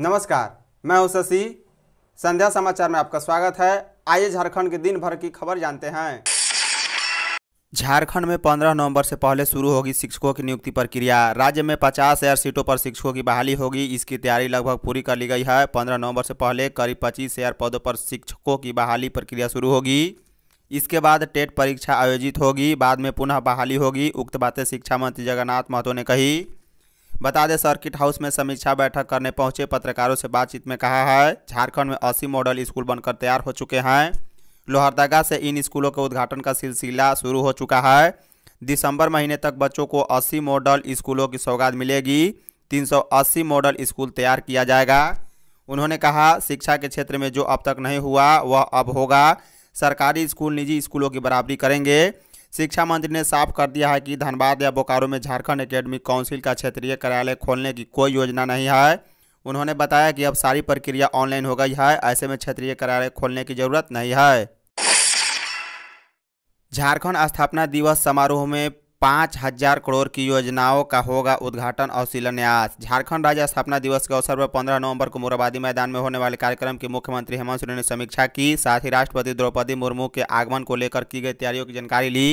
नमस्कार मैं हूं शशि संध्या समाचार में आपका स्वागत है आइए झारखंड के दिन भर की खबर जानते हैं झारखंड में 15 नवंबर से पहले शुरू होगी शिक्षकों की नियुक्ति प्रक्रिया राज्य में पचास हज़ार सीटों पर शिक्षकों की बहाली होगी इसकी तैयारी लगभग पूरी कर ली गई है 15 नवंबर से पहले करीब पच्चीस हज़ार पदों पर शिक्षकों की बहाली प्रक्रिया शुरू होगी इसके बाद टेट परीक्षा आयोजित होगी बाद में पुनः बहाली होगी उक्त बातें शिक्षा मंत्री जगन्नाथ महतो ने कही बता दें सर्किट हाउस में समीक्षा बैठक करने पहुंचे पत्रकारों से बातचीत में कहा है झारखंड में अस्सी मॉडल स्कूल बनकर तैयार हो चुके हैं लोहरदगा से इन स्कूलों के उद्घाटन का सिलसिला शुरू हो चुका है दिसंबर महीने तक बच्चों को अस्सी मॉडल स्कूलों की सौगात मिलेगी तीन मॉडल स्कूल तैयार किया जाएगा उन्होंने कहा शिक्षा के क्षेत्र में जो अब तक नहीं हुआ वह अब होगा सरकारी स्कूल निजी स्कूलों की बराबरी करेंगे शिक्षा मंत्री ने साफ कर दिया है कि धनबाद या बोकारो में झारखंड एकेडमिक काउंसिल का क्षेत्रीय कार्यालय खोलने की कोई योजना नहीं है उन्होंने बताया कि अब सारी प्रक्रिया ऑनलाइन हो गई है ऐसे में क्षेत्रीय कार्यालय खोलने की जरूरत नहीं है झारखंड स्थापना दिवस समारोह में पाँच हजार करोड़ की योजनाओं का होगा उद्घाटन और शिलान्यास झारखंड राज्य स्थापना दिवस के अवसर पर पंद्रह नवंबर को मोराबादी मैदान में होने वाले कार्यक्रम की मुख्यमंत्री हेमंत सोरेन ने समीक्षा की साथ ही राष्ट्रपति द्रौपदी मुर्मू के आगमन को लेकर की गई तैयारियों की जानकारी ली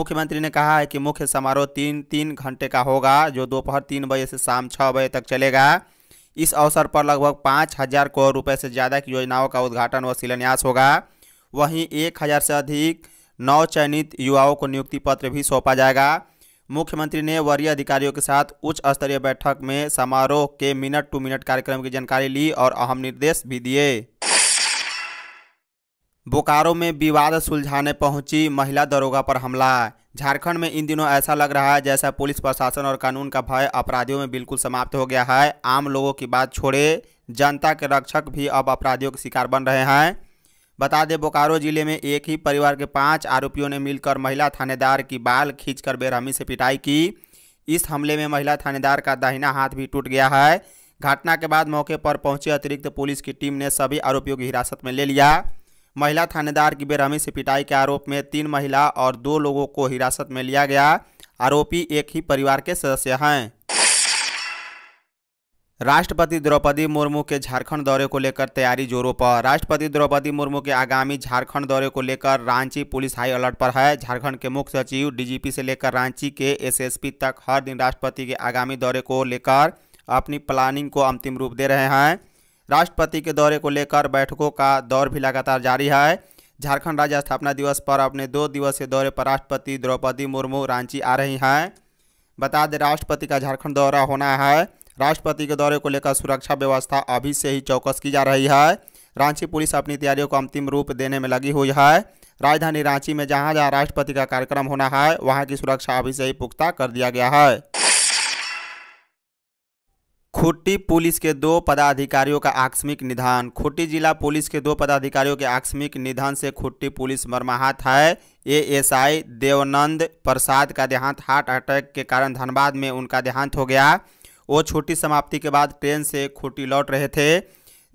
मुख्यमंत्री ने कहा है कि मुख्य समारोह तीन तीन घंटे का होगा जो दोपहर तीन बजे से शाम छः बजे तक चलेगा इस अवसर पर लगभग पाँच हज़ार करोड़ रुपये से ज़्यादा की योजनाओं का उद्घाटन व शिलान्यास होगा वहीं एक हज़ार से अधिक नौ चयनित युवाओं को नियुक्ति पत्र भी सौंपा जाएगा मुख्यमंत्री ने वरीय अधिकारियों के साथ उच्च स्तरीय बैठक में समारोह के मिनट टू मिनट कार्यक्रम की जानकारी ली और अहम निर्देश भी दिए बोकारो में विवाद सुलझाने पहुंची महिला दरोगा पर हमला झारखंड में इन दिनों ऐसा लग रहा है जैसा पुलिस प्रशासन और कानून का भय अपराधियों में बिल्कुल समाप्त हो गया है आम लोगों की बात छोड़े जनता के रक्षक भी अब अपराधियों के शिकार बन रहे हैं बता दें बोकारो जिले में एक ही परिवार के पांच आरोपियों ने मिलकर महिला थानेदार की बाल खींचकर बेरहमी से पिटाई की इस हमले में महिला थानेदार का दाहिना हाथ भी टूट गया है घटना के बाद मौके पर पहुंची अतिरिक्त पुलिस की टीम ने सभी आरोपियों की हिरासत में ले लिया महिला थानेदार की बेरहमी से पिटाई के आरोप में तीन महिला और दो लोगों को हिरासत में लिया गया आरोपी एक ही परिवार के सदस्य हैं राष्ट्रपति द्रौपदी मुर्मू के झारखंड दौरे को लेकर तैयारी जोरों पर राष्ट्रपति द्रौपदी मुर्मू के आगामी झारखंड दौरे को लेकर रांची पुलिस हाई अलर्ट पर है झारखंड के मुख्य सचिव डीजीपी से लेकर रांची के एसएसपी तक हर दिन राष्ट्रपति के आगामी दौरे को लेकर अपनी प्लानिंग को अंतिम रूप दे रहे हैं राष्ट्रपति के दौरे को लेकर बैठकों का दौर भी लगातार जारी है झारखंड राज्य स्थापना दिवस पर अपने दो दिवसीय दौरे पर राष्ट्रपति द्रौपदी मुर्मू रांची आ रही हैं बता दें राष्ट्रपति का झारखंड दौरा होना है राष्ट्रपति के दौरे को लेकर सुरक्षा व्यवस्था अभी से ही चौकस की जा रही है रांची पुलिस अपनी तैयारियों को अंतिम रूप देने में लगी हुई है राजधानी रांची में जहां जहां राष्ट्रपति का कार्यक्रम होना है वहां की सुरक्षा अभी से ही पुख्ता कर दिया गया है खुट्टी पुलिस के दो पदाधिकारियों का आकस्मिक निधन खुट्टी जिला पुलिस के दो पदाधिकारियों के आकस्मिक निधन से खुट्टी पुलिस मरमाहत है एएसआई देवनंद प्रसाद का देहांत हार्ट अटैक के कारण धनबाद में उनका देहांत हो गया वो छुट्टी समाप्ति के बाद ट्रेन से खूटी लौट रहे थे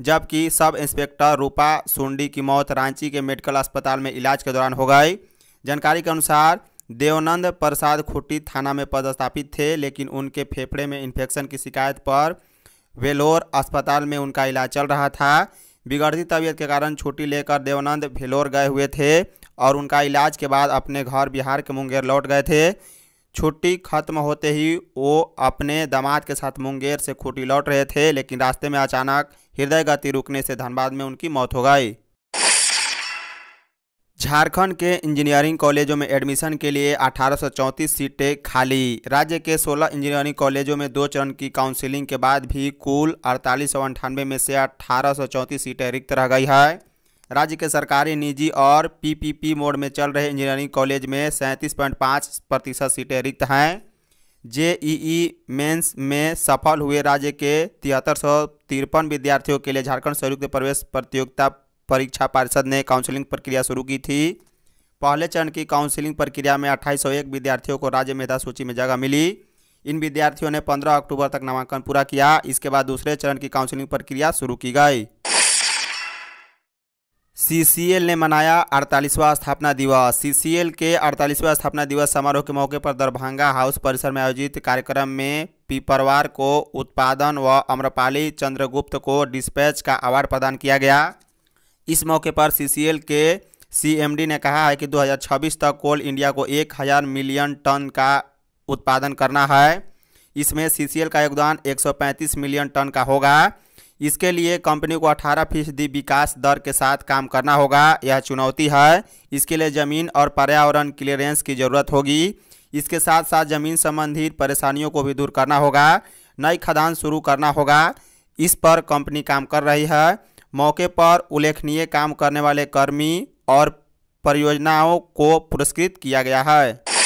जबकि सब इंस्पेक्टर रूपा सोंडी की मौत रांची के मेडिकल अस्पताल में इलाज के दौरान हो गई जानकारी के अनुसार देवनंद प्रसाद खुट्टी थाना में पदस्थापित थे लेकिन उनके फेफड़े में इन्फेक्शन की शिकायत पर वेलोर अस्पताल में उनका इलाज चल रहा था बिगड़ती तबीयत के कारण छुट्टी लेकर देवनंद वेलोर गए हुए थे और उनका इलाज के बाद अपने घर बिहार के मुंगेर लौट गए थे छुट्टी खत्म होते ही वो अपने दामाद के साथ मुंगेर से खूटी लौट रहे थे लेकिन रास्ते में अचानक हृदय गति रुकने से धनबाद में उनकी मौत हो गई झारखंड के इंजीनियरिंग कॉलेजों में एडमिशन के लिए 1834 सीटें खाली राज्य के 16 इंजीनियरिंग कॉलेजों में दो चरण की काउंसिलिंग के बाद भी कुल अड़तालीस में से अठारह सीटें रिक्त रह गई है राज्य के सरकारी निजी और पीपीपी मोड में चल रहे इंजीनियरिंग कॉलेज में सैंतीस पॉइंट पाँच प्रतिशत सीटें रिक्त हैं जेईई मेंस में सफल हुए राज्य के तिहत्तर सौ तिरपन विद्यार्थियों के लिए झारखंड संयुक्त प्रवेश प्रतियोगिता परीक्षा परिषद ने काउंसलिंग प्रक्रिया शुरू की थी पहले चरण की काउंसलिंग प्रक्रिया में अट्ठाईस विद्यार्थियों को राज्य मेधा सूची में जगह मिली इन विद्यार्थियों ने 15 अक्टूबर तक नामांकन पूरा किया इसके बाद दूसरे चरण की काउंसलिंग प्रक्रिया शुरू की गई सीसीएल ने मनाया अड़तालीसवां स्थापना दिवस सीसीएल के अड़तालीसवां स्थापना दिवस समारोह के मौके पर दरभंगा हाउस परिसर में आयोजित कार्यक्रम में पीपरवार को उत्पादन व अम्रपाली चंद्रगुप्त को डिस्पैच का अवार्ड प्रदान किया गया इस मौके पर सीसीएल के सीएमडी ने कहा है कि 2026 तक कोल इंडिया को 1000 मिलियन टन का उत्पादन करना है इसमें सी का योगदान एक मिलियन टन का होगा इसके लिए कंपनी को 18 फीसदी विकास दर के साथ काम करना होगा यह चुनौती है इसके लिए ज़मीन और पर्यावरण क्लियरेंस की ज़रूरत होगी इसके साथ साथ ज़मीन संबंधी परेशानियों को भी दूर करना होगा नई खदान शुरू करना होगा इस पर कंपनी काम कर रही है मौके पर उल्लेखनीय काम करने वाले कर्मी और परियोजनाओं को पुरस्कृत किया गया है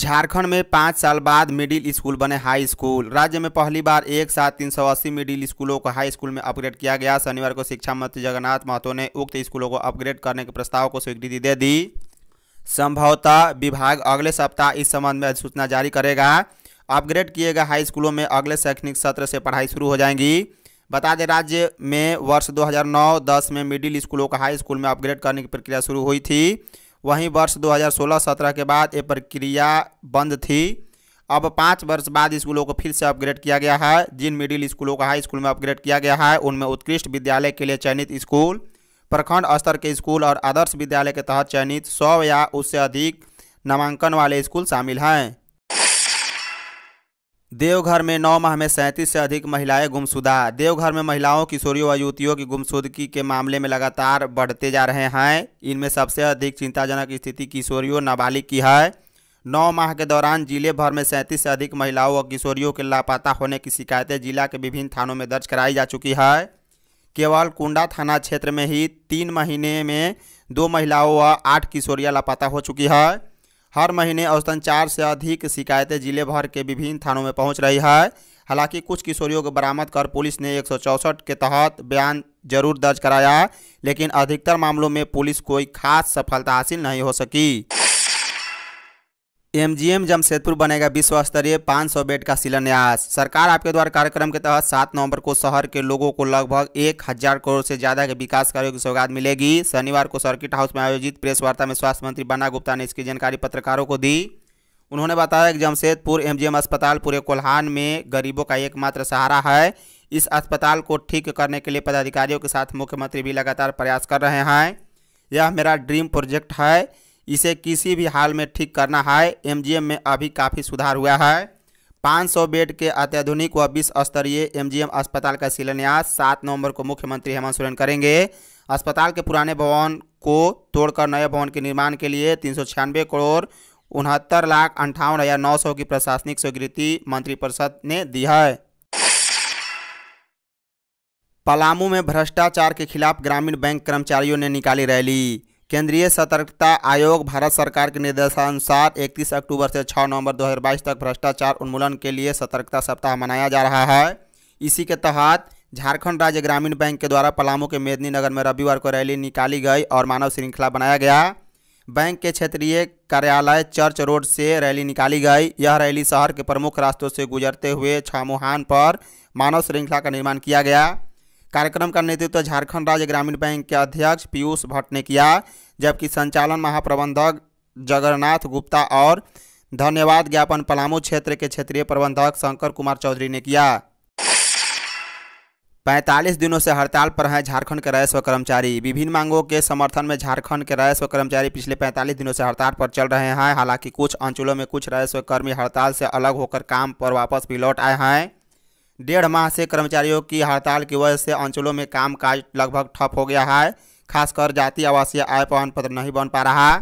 झारखंड में पाँच साल बाद मिडिल स्कूल बने हाई स्कूल राज्य में पहली बार एक साथ तीन सौ अस्सी मिडिल स्कूलों को हाई स्कूल में अपग्रेड किया गया शनिवार को शिक्षा मंत्री जगन्नाथ महतो ने उक्त स्कूलों को अपग्रेड करने के प्रस्ताव को स्वीकृति दे दी संभवतः विभाग अगले सप्ताह इस संबंध में अधिसूचना जारी करेगा अपग्रेड किए गए हाई स्कूलों में अगले शैक्षणिक सत्र से पढ़ाई शुरू हो जाएंगी बता दें राज्य में वर्ष 2009-10 में मिडिल स्कूलों को हाई स्कूल में अपग्रेड करने की प्रक्रिया शुरू हुई थी वहीं वर्ष 2016-17 के बाद ये प्रक्रिया बंद थी अब पाँच वर्ष बाद स्कूलों को फिर से अपग्रेड किया गया है जिन मिडिल स्कूलों को हाई स्कूल में अपग्रेड किया गया है उनमें उत्कृष्ट विद्यालय के लिए चयनित स्कूल प्रखंड स्तर के स्कूल और आदर्श विद्यालय के तहत चयनित सौ या उससे अधिक नामांकन वाले स्कूल शामिल हैं देवघर में नौ माह में सैंतीस से अधिक महिलाएं गुमशुदा देवघर में महिलाओं किशोरियों व युवतियों की गुमशुदगी के मामले में लगातार बढ़ते जा रहे हैं इनमें सबसे अधिक चिंताजनक स्थिति किशोरियों नाबालिग की है नौ माह के दौरान जिले भर में सैंतीस से अधिक महिलाओं और किशोरियों के लापता होने की शिकायतें जिला के विभिन्न थानों में दर्ज कराई जा चुकी है केवल कुंडा थाना क्षेत्र में ही तीन महीने में दो महिलाओं व आठ किशोरियाँ लापता हो चुकी है हर महीने औसतन चार से अधिक शिकायतें जिले भर के विभिन्न थानों में पहुंच रही है हालांकि कुछ किशोरियों को बरामद कर पुलिस ने एक के तहत बयान जरूर दर्ज कराया लेकिन अधिकतर मामलों में पुलिस कोई खास सफलता हासिल नहीं हो सकी एमजीएम जमशेदपुर बनेगा विश्व स्तरीय 500 बेड का शिलान्यास सरकार आपके द्वारा कार्यक्रम के तहत 7 नवंबर को शहर के लोगों को लगभग एक हजार करोड़ से ज्यादा के विकास कार्यों की सौगात मिलेगी शनिवार को सर्किट हाउस में आयोजित प्रेस वार्ता में स्वास्थ्य मंत्री बन्ना गुप्ता ने इसकी जानकारी पत्रकारों को दी उन्होंने बताया कि जमशेदपुर एम अस्पताल पूरे कोल्हान में गरीबों का एकमात्र सहारा है इस अस्पताल को ठीक करने के लिए पदाधिकारियों के साथ मुख्यमंत्री भी लगातार प्रयास कर रहे हैं यह मेरा ड्रीम प्रोजेक्ट है इसे किसी भी हाल में ठीक करना है एमजीएम में अभी काफ़ी सुधार हुआ है 500 बेड के अत्याधुनिक व विश्व स्तरीय एमजीएम अस्पताल का शिलान्यास 7 नवंबर को मुख्यमंत्री हेमंत सोरेन करेंगे अस्पताल के पुराने भवन को तोड़कर नए भवन के निर्माण के लिए तीन करोड़ उनहत्तर लाख अंठावन हज़ार नौ सौ की प्रशासनिक स्वीकृति मंत्रिपरिषद ने दी है पलामू में भ्रष्टाचार के खिलाफ ग्रामीण बैंक कर्मचारियों ने निकाली रैली केंद्रीय सतर्कता आयोग भारत सरकार के निर्देशानुसार 31 अक्टूबर से 6 नवंबर 2022 तक भ्रष्टाचार उन्मूलन के लिए सतर्कता सप्ताह मनाया जा रहा है इसी के तहत झारखंड राज्य ग्रामीण बैंक के द्वारा पलामू के मेदनी नगर में रविवार को रैली निकाली गई और मानव श्रृंखला बनाया गया बैंक के क्षेत्रीय कार्यालय चर्च रोड से रैली निकाली गई यह रैली शहर के प्रमुख रास्तों से गुजरते हुए छामुहान पर मानव श्रृंखला का निर्माण किया गया कार्यक्रम का नेतृत्व झारखंड राज्य ग्रामीण बैंक के अध्यक्ष पीयूष भट्ट ने किया जबकि संचालन महाप्रबंधक जगन्नाथ गुप्ता और धन्यवाद ज्ञापन पलामू क्षेत्र के क्षेत्रीय प्रबंधक शंकर कुमार चौधरी ने किया 45 दिनों से हड़ताल पर हैं झारखंड के राजस्व कर्मचारी विभिन्न मांगों के समर्थन में झारखंड के राजस्व कर्मचारी पिछले 45 दिनों से हड़ताल पर चल रहे हैं हालांकि कुछ अंचलों में कुछ राजस्व कर्मी हड़ताल से अलग होकर काम पर वापस भी लौट आए हैं डेढ़ माह से कर्मचारियों की हड़ताल की वजह से अंचलों में कामकाज लगभग ठप हो गया है खासकर जाति आवासीय आय प्रमाण पत्र नहीं बन पा रहा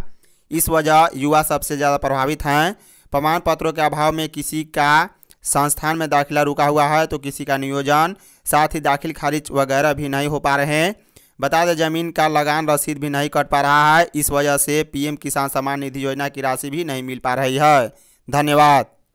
इस वजह युवा सबसे ज़्यादा प्रभावित हैं प्रमाण पत्रों के अभाव में किसी का संस्थान में दाखिला रुका हुआ है तो किसी का नियोजन साथ ही दाखिल खारिज वगैरह भी नहीं हो पा रहे हैं बता दें जमीन का लगान रसीद भी नहीं कट पा रहा है इस वजह से पीएम किसान सम्मान निधि योजना की राशि भी नहीं मिल पा रही है धन्यवाद